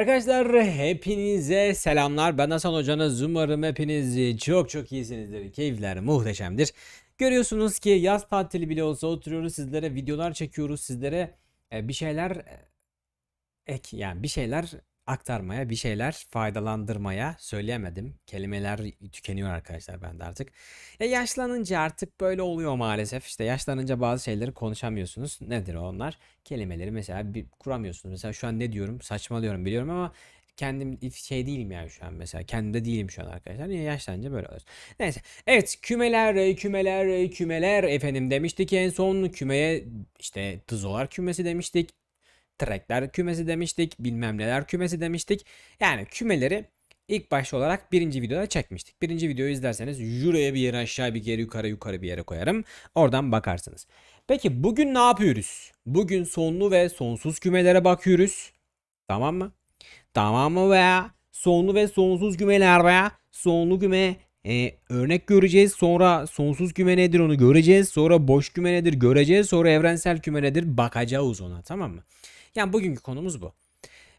Arkadaşlar hepinize selamlar. Ben Hasan Hoca'nız. Umarım hepiniz çok çok iyisinizdir. Keyifler muhteşemdir. Görüyorsunuz ki yaz tatili bile olsa oturuyoruz sizlere videolar çekiyoruz sizlere e, bir şeyler e, ek yani bir şeyler aktarmaya, bir şeyler faydalandırmaya söyleyemedim. Kelimeler tükeniyor arkadaşlar bende artık. Ya yaşlanınca artık böyle oluyor maalesef. İşte yaşlanınca bazı şeyleri konuşamıyorsunuz. Nedir onlar? Kelimeleri mesela bir kuramıyorsunuz. Mesela şu an ne diyorum? Saçmalıyorum biliyorum ama kendim şey değilim yani şu an mesela. Kendimde değilim şu an arkadaşlar. Niye yaşlanınca böyle oluyor. Neyse. Evet kümeler, kümeler, kümeler efendim demiştik. En son kümeye işte tızolar kümesi demiştik trackler kümesi demiştik, bilmem neler kümesi demiştik. Yani kümeleri ilk başta olarak birinci videoda çekmiştik. Birinci videoyu izlerseniz şuraya bir yere aşağı bir geri yukarı yukarı bir yere koyarım. Oradan bakarsınız. Peki bugün ne yapıyoruz? Bugün sonlu ve sonsuz kümelere bakıyoruz. Tamam mı? Tamam mı veya sonlu ve sonsuz kümeler veya sonlu küme e, örnek göreceğiz. Sonra sonsuz küme nedir onu göreceğiz. Sonra boş küme nedir göreceğiz. Sonra evrensel küme nedir bakacağız ona tamam mı? Yani bugünkü konumuz bu.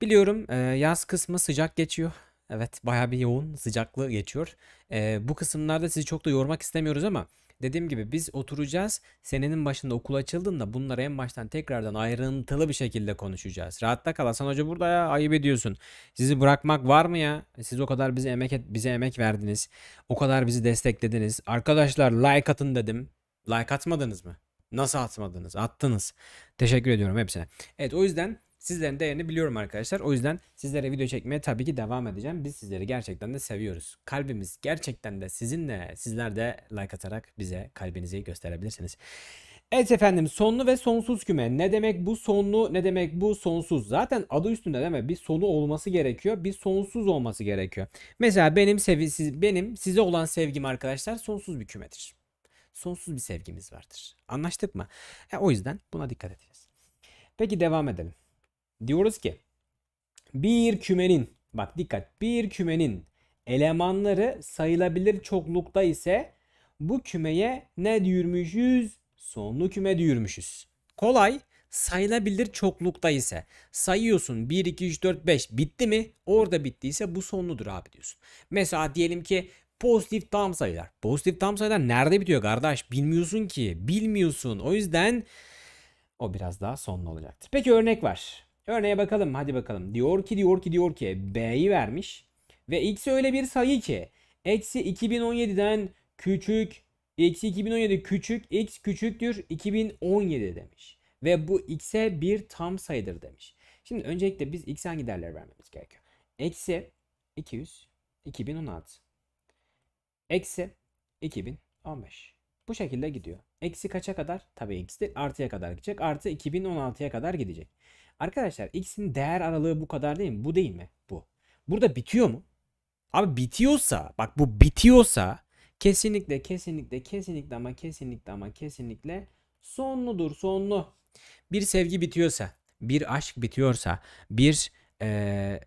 Biliyorum e, yaz kısmı sıcak geçiyor. Evet baya bir yoğun sıcaklığı geçiyor. E, bu kısımlarda sizi çok da yormak istemiyoruz ama dediğim gibi biz oturacağız. Senenin başında okul açıldığında bunları en baştan tekrardan ayrıntılı bir şekilde konuşacağız. Rahatta kal Hasan Hoca burada ya ayıp ediyorsun. Sizi bırakmak var mı ya? Siz o kadar bize emek et, bize emek verdiniz. O kadar bizi desteklediniz. Arkadaşlar like atın dedim. Like atmadınız mı? Nasıl atmadınız? Attınız. Teşekkür ediyorum hepsine. Evet o yüzden sizlerin değerini biliyorum arkadaşlar. O yüzden sizlere video çekmeye tabii ki devam edeceğim. Biz sizleri gerçekten de seviyoruz. Kalbimiz gerçekten de sizinle. Sizler de like atarak bize kalbinizi gösterebilirsiniz. Evet efendim sonlu ve sonsuz küme. Ne demek bu sonlu ne demek bu sonsuz? Zaten adı üstünde değil mi? Bir sonu olması gerekiyor. Bir sonsuz olması gerekiyor. Mesela benim, sevi, benim size olan sevgim arkadaşlar sonsuz bir kümedir sonsuz bir sevgimiz vardır. Anlaştık mı? E, o yüzden buna dikkat edeceğiz. Peki devam edelim. Diyoruz ki bir kümenin bak dikkat bir kümenin elemanları sayılabilir çoklukta ise bu kümeye ne diyormuşuz? Sonlu küme diyormuşuz. Kolay sayılabilir çoklukta ise sayıyorsun 1 2 3 4 5 bitti mi? Orada bittiyse bu sonludur abi diyorsun. Mesela diyelim ki pozitif tam sayılar. Pozitif tam sayılar nerede bitiyor kardeş? Bilmiyorsun ki. Bilmiyorsun. O yüzden o biraz daha sonlu olacaktır. Peki örnek var. Örneğe bakalım. Hadi bakalım. Diyor ki diyor ki diyor ki B'yi vermiş. Ve X öyle bir sayı ki eksi 2017'den küçük eksi 2017 küçük X küçüktür 2017 demiş. Ve bu X'e bir tam sayıdır demiş. Şimdi öncelikle biz X hangi değerleri vermemiz gerekiyor? Eksi 200 2016 Eksi 2015. Bu şekilde gidiyor. Eksi kaça kadar? Tabii eksi artıya kadar gidecek. Artı 2016'ya kadar gidecek. Arkadaşlar x'in değer aralığı bu kadar değil mi? Bu değil mi? Bu. Burada bitiyor mu? Abi bitiyorsa bak bu bitiyorsa kesinlikle kesinlikle kesinlikle ama kesinlikle ama kesinlikle sonludur sonlu. Bir sevgi bitiyorsa, bir aşk bitiyorsa, bir e,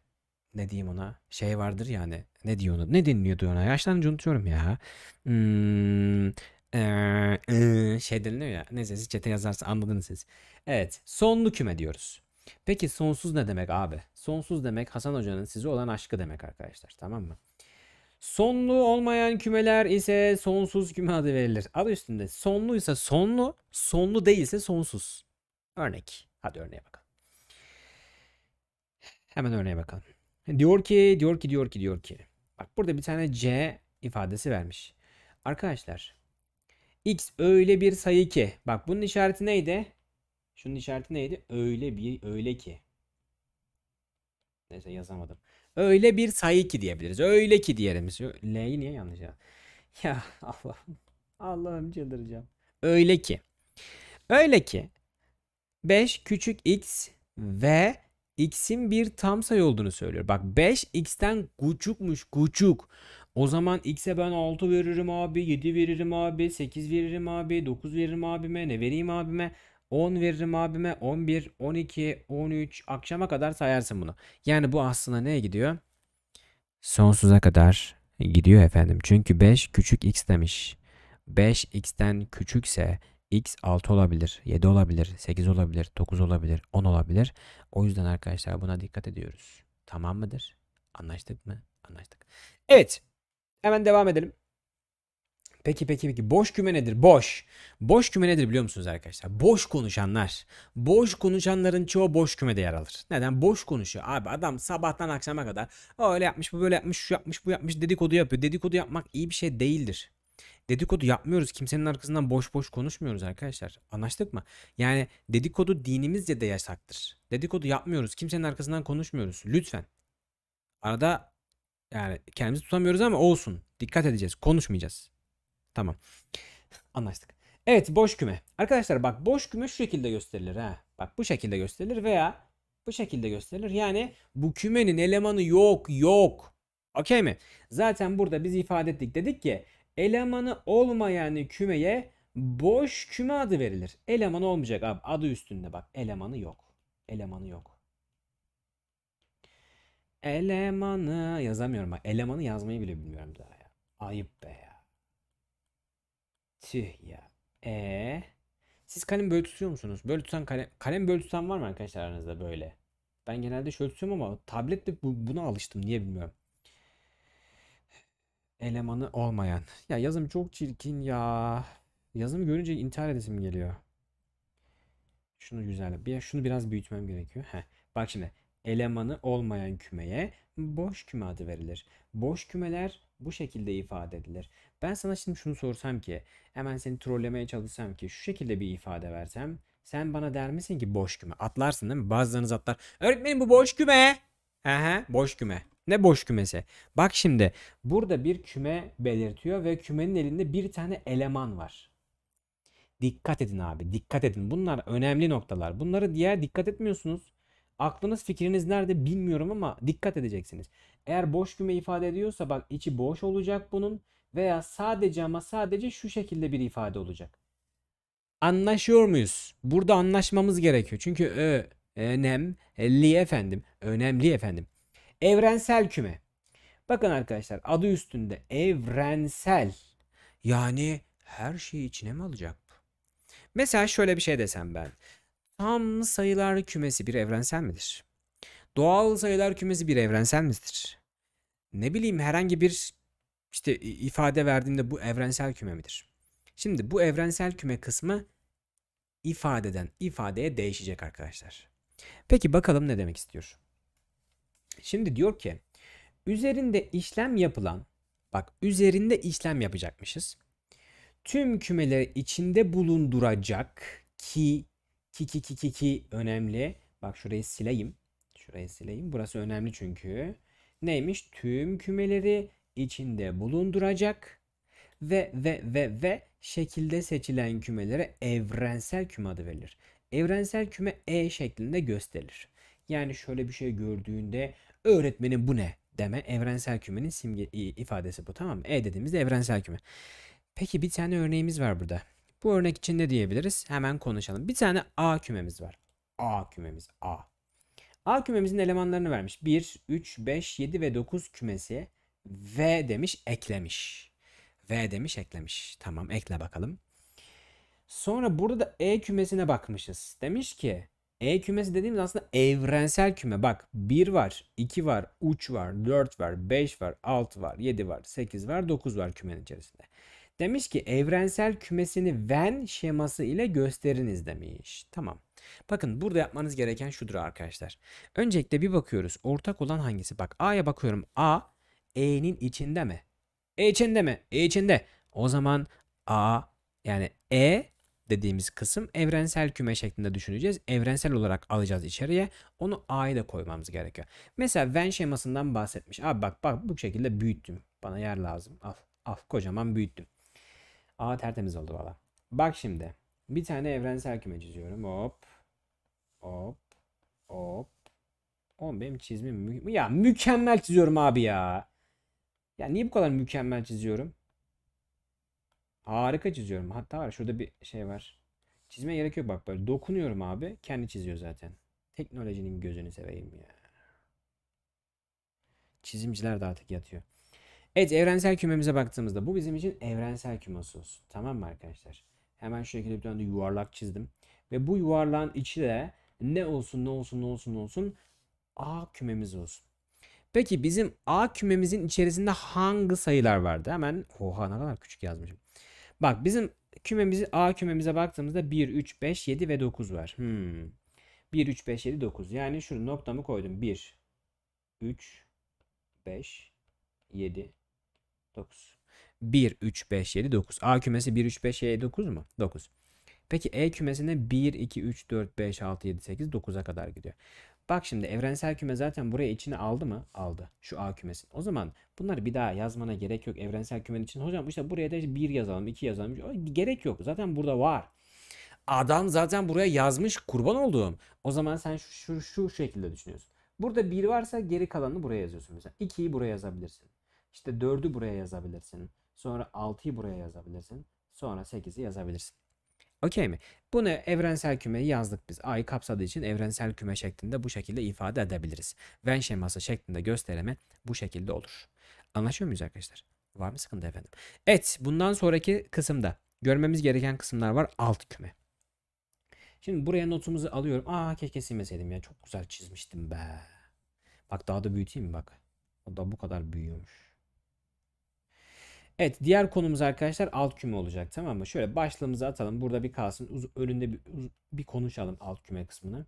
ne diyeyim ona şey vardır yani ne diyor ona ne deniliyordu ona yaşlanınca unutuyorum ya hmm, ee, ee, şey deniliyor ya neyse siz çete yazarsa anladınız siz evet sonlu küme diyoruz peki sonsuz ne demek abi sonsuz demek Hasan Hoca'nın size olan aşkı demek arkadaşlar tamam mı Sonlu olmayan kümeler ise sonsuz küme adı verilir. Adı üstünde sonluysa sonlu, sonlu değilse sonsuz. Örnek. Hadi örneğe bakalım. Hemen örneğe bakalım. Diyor ki, diyor ki, diyor ki, diyor ki. Bak burada bir tane C ifadesi vermiş. Arkadaşlar X öyle bir sayı ki. Bak bunun işareti neydi? Şunun işareti neydi? Öyle bir öyle ki. Neyse yazamadım. Öyle bir sayı ki diyebiliriz. Öyle ki diyelim. L'yi niye yanlış ya? Ya Allah'ım. Allah'ım çıldıracağım. Öyle ki. Öyle ki 5 küçük x ve x'in bir tam sayı olduğunu söylüyor. Bak 5 x'ten küçükmüş küçük. O zaman x'e ben 6 veririm abi, 7 veririm abi, 8 veririm abi, 9 veririm abime, ne vereyim abime? 10 veririm abime, 11, 12, 13 akşama kadar sayarsın bunu. Yani bu aslında neye gidiyor? Sonsuza kadar gidiyor efendim. Çünkü 5 küçük x demiş. 5x'ten küçükse x 6 olabilir, 7 olabilir, 8 olabilir, 9 olabilir, 10 olabilir. O yüzden arkadaşlar buna dikkat ediyoruz. Tamam mıdır? Anlaştık mı? Anlaştık. Evet. Hemen devam edelim. Peki peki peki boş küme nedir? Boş. Boş küme nedir biliyor musunuz arkadaşlar? Boş konuşanlar. Boş konuşanların çoğu boş kümede yer alır. Neden? Boş konuşuyor. Abi adam sabahtan akşama kadar öyle yapmış bu böyle yapmış şu yapmış bu yapmış dedikodu yapıyor. Dedikodu yapmak iyi bir şey değildir. Dedikodu yapmıyoruz. Kimsenin arkasından boş boş konuşmuyoruz arkadaşlar. Anlaştık mı? Yani dedikodu dinimizce de yasaktır. Dedikodu yapmıyoruz. Kimsenin arkasından konuşmuyoruz. Lütfen. Arada yani kendimizi tutamıyoruz ama olsun. Dikkat edeceğiz. Konuşmayacağız. Tamam. Anlaştık. Evet boş küme. Arkadaşlar bak boş küme şu şekilde gösterilir ha. Bak bu şekilde gösterilir veya bu şekilde gösterilir. Yani bu kümenin elemanı yok yok. Okey mi? Zaten burada biz ifade ettik. Dedik ki elemanı olmayan kümeye boş küme adı verilir. Eleman olmayacak abi. Adı üstünde bak. Elemanı yok. Elemanı yok. Elemanı yazamıyorum bak. Elemanı yazmayı bile bilmiyorum daha ya. Ayıp be ya. Tüh ya. E siz kalem böyle tutuyor musunuz? Böyle tutan kalem kalem böyle tutan var mı arkadaşlar aranızda böyle? Ben genelde şöyle tutuyorum ama tabletle buna alıştım. Niye bilmiyorum elemanı olmayan. Ya yazım çok çirkin ya. Yazımı görünce intihar edesim geliyor. Şunu güzel. Bir, şunu biraz büyütmem gerekiyor. Heh. Bak şimdi elemanı olmayan kümeye boş küme adı verilir. Boş kümeler bu şekilde ifade edilir. Ben sana şimdi şunu sorsam ki hemen seni trollemeye çalışsam ki şu şekilde bir ifade versem sen bana der misin ki boş küme atlarsın değil mi? Bazılarınız atlar. Öğretmenim bu boş küme. Aha, boş küme. Ne boş kümesi. Bak şimdi burada bir küme belirtiyor ve kümenin elinde bir tane eleman var. Dikkat edin abi dikkat edin. Bunlar önemli noktalar. Bunları diğer dikkat etmiyorsunuz. Aklınız fikriniz nerede bilmiyorum ama dikkat edeceksiniz. Eğer boş küme ifade ediyorsa bak içi boş olacak bunun veya sadece ama sadece şu şekilde bir ifade olacak. Anlaşıyor muyuz? Burada anlaşmamız gerekiyor. Çünkü önemli e, e, efendim, önemli efendim. Evrensel küme. Bakın arkadaşlar adı üstünde evrensel. Yani her şeyi içine mi alacak bu? Mesela şöyle bir şey desem ben. Tam sayılar kümesi bir evrensel midir? Doğal sayılar kümesi bir evrensel midir? Ne bileyim herhangi bir işte ifade verdiğimde bu evrensel küme midir? Şimdi bu evrensel küme kısmı ifadeden ifadeye değişecek arkadaşlar. Peki bakalım ne demek istiyor? Şimdi diyor ki üzerinde işlem yapılan bak üzerinde işlem yapacakmışız. Tüm kümeleri içinde bulunduracak ki ki ki ki ki ki önemli. Bak şurayı sileyim. Şurayı sileyim. Burası önemli çünkü. Neymiş? Tüm kümeleri içinde bulunduracak ve ve ve ve şekilde seçilen kümelere evrensel küme adı verilir. Evrensel küme E şeklinde gösterilir. Yani şöyle bir şey gördüğünde öğretmenin bu ne deme evrensel kümenin simge ifadesi bu tamam mı? E dediğimiz evrensel küme. Peki bir tane örneğimiz var burada. Bu örnek için ne diyebiliriz? Hemen konuşalım. Bir tane A kümemiz var. A kümemiz A. A kümemizin elemanlarını vermiş. 1, 3, 5, 7 ve 9 kümesi V demiş eklemiş. V demiş eklemiş. Tamam ekle bakalım. Sonra burada da E kümesine bakmışız. Demiş ki e kümesi dediğimiz aslında evrensel küme. Bak 1 var, 2 var, 3 var, 4 var, 5 var, 6 var, 7 var, 8 var, 9 var kümenin içerisinde. Demiş ki evrensel kümesini Venn şeması ile gösteriniz demiş. Tamam. Bakın burada yapmanız gereken şudur arkadaşlar. Öncelikle bir bakıyoruz. Ortak olan hangisi? Bak A'ya bakıyorum. A E'nin içinde mi? E içinde mi? E içinde. O zaman A yani E dediğimiz kısım evrensel küme şeklinde düşüneceğiz. Evrensel olarak alacağız içeriye. Onu A'ya da koymamız gerekiyor. Mesela Venn şemasından bahsetmiş. Abi bak bak bu şekilde büyüttüm. Bana yer lazım. Af, af kocaman büyüttüm. A tertemiz oldu valla. Bak şimdi. Bir tane evrensel küme çiziyorum. Hop. Hop. Hop. Oğlum benim çizimim mü ya mükemmel çiziyorum abi ya. Ya niye bu kadar mükemmel çiziyorum? Harika çiziyorum. Hatta var şurada bir şey var. Çizmeye gerek yok bak böyle. Dokunuyorum abi. Kendi çiziyor zaten. Teknolojinin gözünü seveyim ya. Çizimciler de artık yatıyor. Evet evrensel kümemize baktığımızda bu bizim için evrensel küması olsun. Tamam mı arkadaşlar? Hemen şu şekilde bir tane de yuvarlak çizdim. Ve bu yuvarlağın içi de ne olsun ne olsun ne olsun ne olsun A kümemiz olsun. Peki bizim A kümemizin içerisinde hangi sayılar vardı? Hemen oha ne kadar küçük yazmışım. Bak bizim kümemizi A kümemize baktığımızda 1, 3, 5, 7 ve 9 var. Hmm. 1, 3, 5, 7, 9. Yani şurada noktamı koydum. 1, 3, 5, 7, 9. 1, 3, 5, 7, 9. A kümesi 1, 3, 5, 7, 9 mu? 9. Peki E kümesine 1, 2, 3, 4, 5, 6, 7, 8, 9'a kadar gidiyor. Bak şimdi evrensel küme zaten buraya içine aldı mı? Aldı. Şu A kümesini. O zaman bunları bir daha yazmana gerek yok evrensel kümenin için. Hocam işte buraya da 1 yazalım, 2 yazalım. Gerek yok. Zaten burada var. Adam zaten buraya yazmış kurban olduğum. O zaman sen şu, şu, şu şekilde düşünüyorsun. Burada 1 varsa geri kalanını buraya yazıyorsun mesela. 2'yi buraya yazabilirsin. İşte 4'ü buraya yazabilirsin. Sonra 6'yı buraya yazabilirsin. Sonra 8'i yazabilirsin. Okey mi? Bunu evrensel kümeyi yazdık biz. A'yı kapsadığı için evrensel küme şeklinde bu şekilde ifade edebiliriz. Venn şeması şeklinde göstereme bu şekilde olur. Anlaşıyor muyuz arkadaşlar? Var mı sıkıntı efendim? Evet bundan sonraki kısımda görmemiz gereken kısımlar var. Alt küme. Şimdi buraya notumuzu alıyorum. Aa keşke silmeseydim ya. Çok güzel çizmiştim be. Bak daha da büyüteyim mi bak. O da bu kadar büyüyormuş. Evet diğer konumuz arkadaşlar alt küme olacak tamam mı? Şöyle başlığımızı atalım. Burada bir kalsın. Uz önünde bir, uz bir konuşalım alt küme kısmını.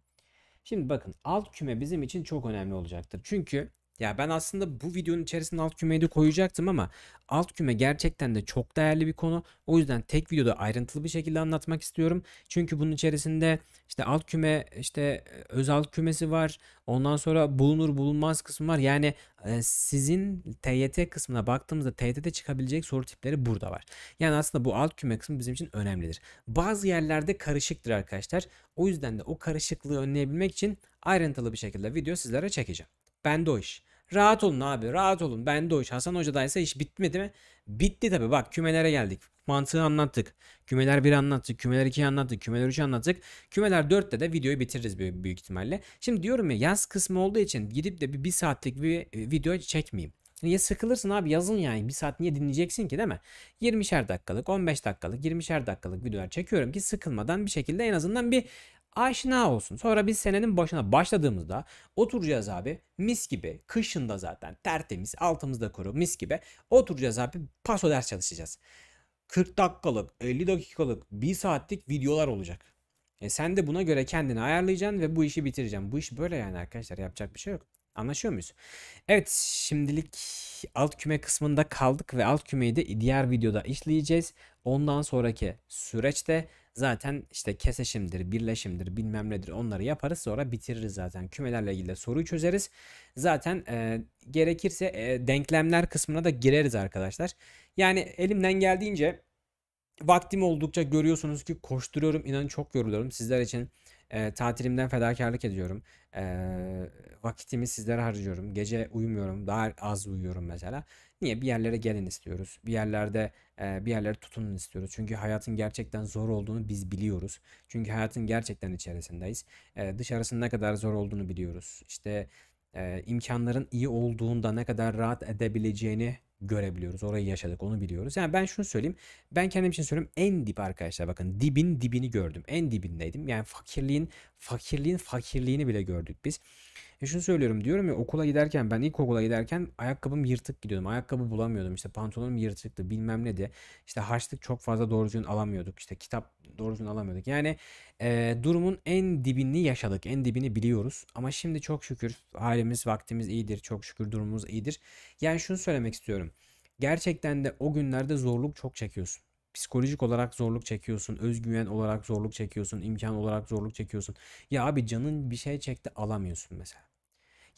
Şimdi bakın alt küme bizim için çok önemli olacaktır. Çünkü ya ben aslında bu videonun içerisinde alt kümeyi de koyacaktım ama alt küme gerçekten de çok değerli bir konu. O yüzden tek videoda ayrıntılı bir şekilde anlatmak istiyorum. Çünkü bunun içerisinde işte alt küme işte e, öz alt kümesi var. Ondan sonra bulunur bulunmaz kısmı var. Yani e, sizin TYT kısmına baktığımızda TYT'de çıkabilecek soru tipleri burada var. Yani aslında bu alt küme kısmı bizim için önemlidir. Bazı yerlerde karışıktır arkadaşlar. O yüzden de o karışıklığı önleyebilmek için ayrıntılı bir şekilde video sizlere çekeceğim. Ben de o iş. Rahat olun abi rahat olun. Ben de o iş. Hasan Hoca'daysa iş bitmedi mi? Bitti tabii. Bak kümelere geldik. Mantığı anlattık. Kümeler 1'i anlattık. Kümeler 2'yi anlattık. Kümeler 3'ü anlattık. Kümeler 4'te de videoyu bitiririz büyük ihtimalle. Şimdi diyorum ya yaz kısmı olduğu için gidip de bir, bir saatlik bir e, video çekmeyeyim. Niye sıkılırsın abi yazın yani bir saat niye dinleyeceksin ki değil mi? 20'şer dakikalık 15 dakikalık 20'şer dakikalık videolar çekiyorum ki sıkılmadan bir şekilde en azından bir aşina olsun. Sonra biz senenin başına başladığımızda oturacağız abi mis gibi kışında zaten tertemiz altımızda kuru mis gibi oturacağız abi paso ders çalışacağız. 40 dakikalık 50 dakikalık 1 saatlik videolar olacak. E sen de buna göre kendini ayarlayacaksın ve bu işi bitireceksin. Bu iş böyle yani arkadaşlar yapacak bir şey yok. Anlaşıyor muyuz? Evet şimdilik alt küme kısmında kaldık ve alt kümeyi de diğer videoda işleyeceğiz. Ondan sonraki süreçte Zaten işte keseşimdir, birleşimdir, bilmem nedir onları yaparız sonra bitiririz zaten. Kümelerle ilgili de soruyu çözeriz. Zaten e, gerekirse e, denklemler kısmına da gireriz arkadaşlar. Yani elimden geldiğince vaktim oldukça görüyorsunuz ki koşturuyorum. İnanın çok yoruluyorum sizler için. E, tatilimden fedakarlık ediyorum. E, vakitimi sizlere harcıyorum. Gece uyumuyorum. Daha az uyuyorum mesela. Niye? Bir yerlere gelin istiyoruz. Bir yerlerde e, bir yerlere tutunun istiyoruz. Çünkü hayatın gerçekten zor olduğunu biz biliyoruz. Çünkü hayatın gerçekten içerisindeyiz. E, dışarısının ne kadar zor olduğunu biliyoruz. İşte e, imkanların iyi olduğunda ne kadar rahat edebileceğini görebiliyoruz. Orayı yaşadık onu biliyoruz. Yani ben şunu söyleyeyim. Ben kendim için söyleyeyim. En dip arkadaşlar bakın dibin dibini gördüm. En dibindeydim. Yani fakirliğin fakirliğin fakirliğini bile gördük biz. Ya şunu söylüyorum diyorum ya okula giderken ben ilk okula giderken ayakkabım yırtık gidiyordum. Ayakkabı bulamıyordum işte pantolonum yırtıktı bilmem ne de. İşte harçlık çok fazla doğru düzgün alamıyorduk. işte kitap doğru düzgün alamıyorduk. Yani e, durumun en dibini yaşadık. En dibini biliyoruz. Ama şimdi çok şükür halimiz vaktimiz iyidir. Çok şükür durumumuz iyidir. Yani şunu söylemek istiyorum. Gerçekten de o günlerde zorluk çok çekiyorsun. Psikolojik olarak zorluk çekiyorsun. Özgüven olarak zorluk çekiyorsun. imkan olarak zorluk çekiyorsun. Ya abi canın bir şey çekti alamıyorsun mesela.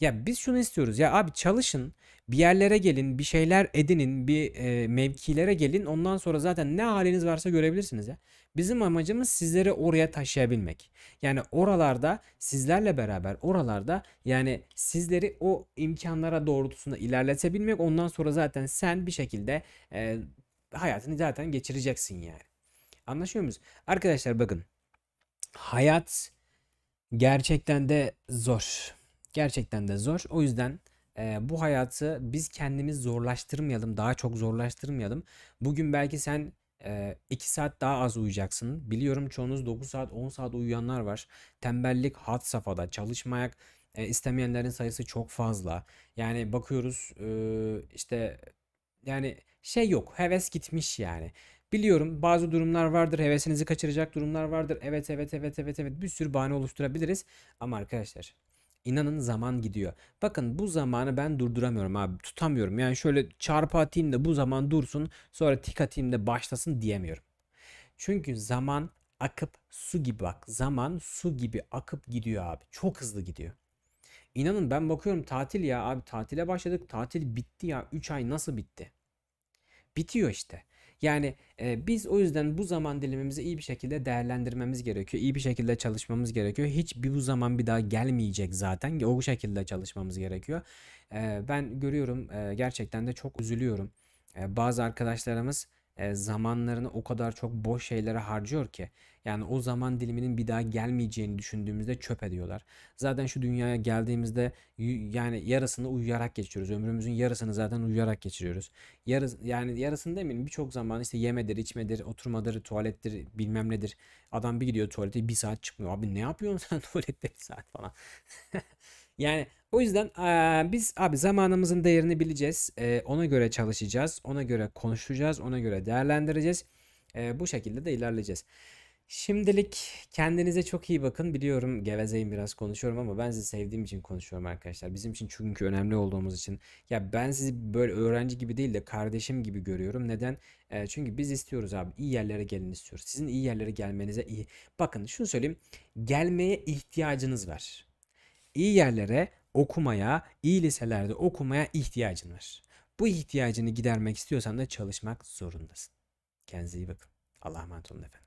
Ya biz şunu istiyoruz. Ya abi çalışın, bir yerlere gelin, bir şeyler edinin, bir e, mevkilere gelin. Ondan sonra zaten ne haliniz varsa görebilirsiniz ya. Bizim amacımız sizleri oraya taşıyabilmek. Yani oralarda sizlerle beraber oralarda yani sizleri o imkanlara doğrultusunda ilerletebilmek. Ondan sonra zaten sen bir şekilde e, hayatını zaten geçireceksin yani. Anlaşıyor muyuz? Arkadaşlar bakın. Hayat gerçekten de zor. Gerçekten de zor. O yüzden e, bu hayatı biz kendimiz zorlaştırmayalım. Daha çok zorlaştırmayalım. Bugün belki sen 2 e, saat daha az uyuyacaksın. Biliyorum çoğunuz 9 saat 10 saat uyuyanlar var. Tembellik hat safhada. Çalışmayak e, istemeyenlerin sayısı çok fazla. Yani bakıyoruz e, işte yani şey yok. Heves gitmiş yani. Biliyorum bazı durumlar vardır. Hevesinizi kaçıracak durumlar vardır. Evet evet evet evet evet bir sürü bahane oluşturabiliriz. Ama arkadaşlar inanın zaman gidiyor. Bakın bu zamanı ben durduramıyorum abi. Tutamıyorum. Yani şöyle çarpı atayım da bu zaman dursun sonra tik atayım da başlasın diyemiyorum. Çünkü zaman akıp su gibi bak. Zaman su gibi akıp gidiyor abi. Çok hızlı gidiyor. İnanın ben bakıyorum tatil ya abi tatile başladık. Tatil bitti ya. 3 ay nasıl bitti? bitiyor işte. Yani e, biz o yüzden bu zaman dilimimizi iyi bir şekilde değerlendirmemiz gerekiyor. İyi bir şekilde çalışmamız gerekiyor. Hiç bir bu zaman bir daha gelmeyecek zaten. O şekilde çalışmamız gerekiyor. E, ben görüyorum e, gerçekten de çok üzülüyorum. E, bazı arkadaşlarımız e, zamanlarını o kadar çok boş şeylere harcıyor ki. Yani o zaman diliminin bir daha gelmeyeceğini düşündüğümüzde çöp ediyorlar. Zaten şu dünyaya geldiğimizde yani yarısını uyuyarak geçiriyoruz. Ömrümüzün yarısını zaten uyuyarak geçiriyoruz. Yarıs yani yarısını demin birçok zaman işte yemedir, içmedir, oturmadır, tuvalettir bilmem nedir. Adam bir gidiyor tuvalete bir saat çıkmıyor. Abi ne yapıyorsun sen tuvalette bir saat falan. Yani o yüzden ee, biz abi zamanımızın değerini bileceğiz. E, ona göre çalışacağız. Ona göre konuşacağız. Ona göre değerlendireceğiz. E, bu şekilde de ilerleyeceğiz. Şimdilik kendinize çok iyi bakın. Biliyorum gevezeyim biraz konuşuyorum ama ben sizi sevdiğim için konuşuyorum arkadaşlar. Bizim için çünkü önemli olduğumuz için. Ya ben sizi böyle öğrenci gibi değil de kardeşim gibi görüyorum. Neden? E, çünkü biz istiyoruz abi. iyi yerlere gelin istiyoruz. Sizin iyi yerlere gelmenize iyi. Bakın şunu söyleyeyim. Gelmeye ihtiyacınız var iyi yerlere okumaya, iyi liselerde okumaya ihtiyacın var. Bu ihtiyacını gidermek istiyorsan da çalışmak zorundasın. Kendinize iyi bakın. Allah'a emanet olun efendim.